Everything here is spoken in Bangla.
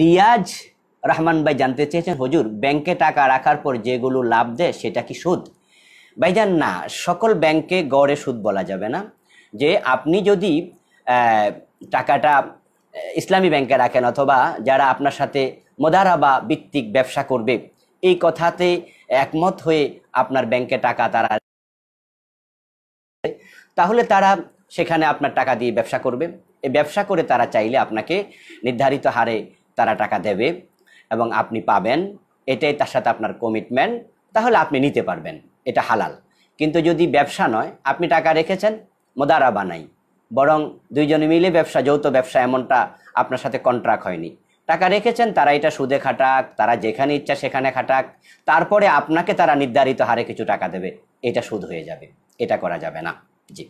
রিয়াজ রহমান ভাই জানতে চেয়েছেন হজুর ব্যাংকে টাকা রাখার পর যেগুলো লাভ দেয় সেটা কি সুদ ভাইজান না সকল ব্যাংকে গড়ে সুদ বলা যাবে না যে আপনি যদি টাকাটা ইসলামী ব্যাংকে রাখেন অথবা যারা আপনার সাথে বা ভিত্তিক ব্যবসা করবে এই কথাতে একমত হয়ে আপনার ব্যাংকে টাকা তারা তাহলে তারা সেখানে আপনার টাকা দিয়ে ব্যবসা করবে এই ব্যবসা করে তারা চাইলে আপনাকে নির্ধারিত হারে তারা টাকা দেবে এবং আপনি পাবেন এটাই তার সাথে আপনার কমিটমেন্ট তাহলে আপনি নিতে পারবেন এটা হালাল কিন্তু যদি ব্যবসা নয় আপনি টাকা রেখেছেন মোদারা বানাই বরং দুইজনে মিলে ব্যবসা যৌথ ব্যবসা এমনটা আপনার সাথে কন্ট্রাক্ট হয়নি টাকা রেখেছেন তারা এটা সুদে খাটাক তারা যেখানে ইচ্ছা সেখানে খাটাক তারপরে আপনাকে তারা নির্ধারিত হারে কিছু টাকা দেবে এটা সুদ হয়ে যাবে এটা করা যাবে না জি